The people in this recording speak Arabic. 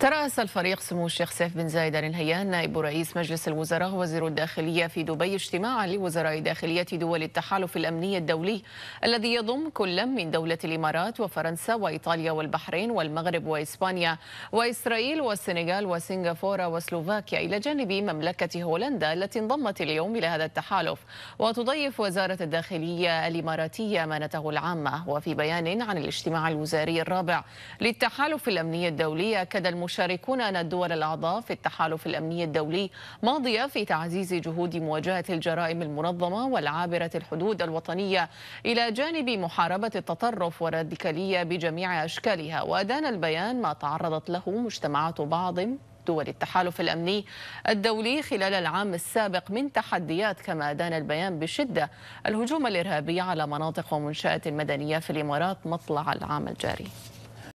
ترأس الفريق سمو الشيخ سيف بن زايد آل نهيان نائب رئيس مجلس الوزراء وزير الداخلية في دبي اجتماعا لوزراء داخلية دول التحالف الأمني الدولي الذي يضم كل من دولة الإمارات وفرنسا وإيطاليا والبحرين والمغرب وإسبانيا وإسرائيل والسنغال وسنغافورة وسلوفاكيا إلى جانب مملكة هولندا التي انضمت اليوم إلى هذا التحالف وتضيف وزارة الداخلية الإماراتية أمانته العامة وفي بيان عن الاجتماع الوزاري الرابع للتحالف الأمني الدولي أكد المشاركة المشاركون أن الدول الأعضاء في التحالف الأمني الدولي ماضية في تعزيز جهود مواجهة الجرائم المنظمة والعابرة الحدود الوطنية إلى جانب محاربة التطرف والراديكالية بجميع أشكالها وأدان البيان ما تعرضت له مجتمعات بعض دول التحالف الأمني الدولي خلال العام السابق من تحديات كما أدان البيان بشدة الهجوم الإرهابي على مناطق ومنشآت مدنية في الإمارات مطلع العام الجاري